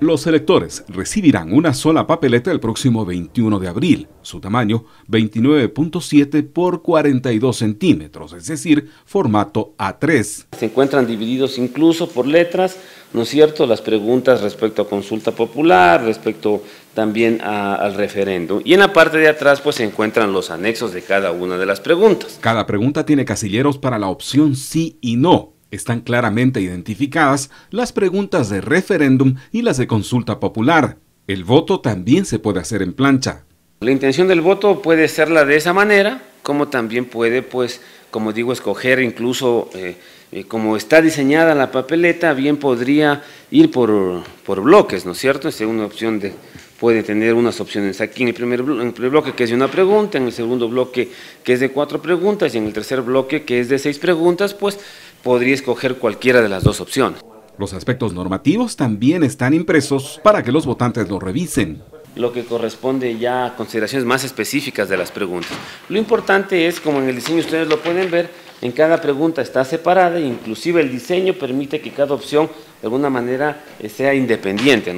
Los electores recibirán una sola papeleta el próximo 21 de abril, su tamaño 29.7 por 42 centímetros, es decir, formato A3. Se encuentran divididos incluso por letras, ¿no es cierto?, las preguntas respecto a consulta popular, respecto también al referéndum. Y en la parte de atrás pues se encuentran los anexos de cada una de las preguntas. Cada pregunta tiene casilleros para la opción sí y no están claramente identificadas las preguntas de referéndum y las de consulta popular. El voto también se puede hacer en plancha. La intención del voto puede ser la de esa manera, como también puede, pues, como digo, escoger incluso, eh, eh, como está diseñada la papeleta, bien podría ir por, por bloques, ¿no es cierto? Es una opción de, puede tener unas opciones aquí en el, primer, bloque que es de una pregunta, en el segundo bloque que es de cuatro preguntas y en el tercer bloque que es de seis preguntas, pues podría escoger cualquiera de las dos opciones. Los aspectos normativos también están impresos para que los votantes los revisen lo que corresponde ya a consideraciones más específicas de las preguntas. Lo importante es, como en el diseño ustedes lo pueden ver, en cada pregunta está separada e inclusive el diseño permite que cada opción de alguna manera eh, sea independiente.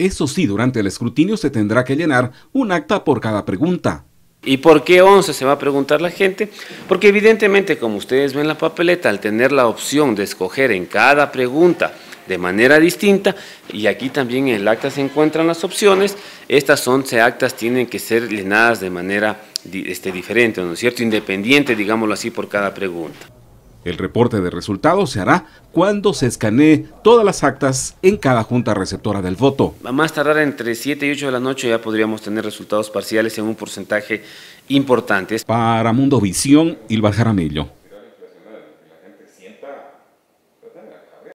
Eso sí, durante el escrutinio se tendrá que llenar un acta por cada pregunta. ¿Y por qué 11? Se va a preguntar la gente. Porque evidentemente, como ustedes ven la papeleta, al tener la opción de escoger en cada pregunta de manera distinta, y aquí también en el acta se encuentran las opciones, estas 11 actas tienen que ser llenadas de manera este, diferente, ¿no es cierto? Independiente, digámoslo así, por cada pregunta. El reporte de resultados se hará cuando se escanee todas las actas en cada junta receptora del voto. A más tardar entre 7 y 8 de la noche ya podríamos tener resultados parciales en un porcentaje importante. Para Mundo Visión, Ilvar Jaramillo.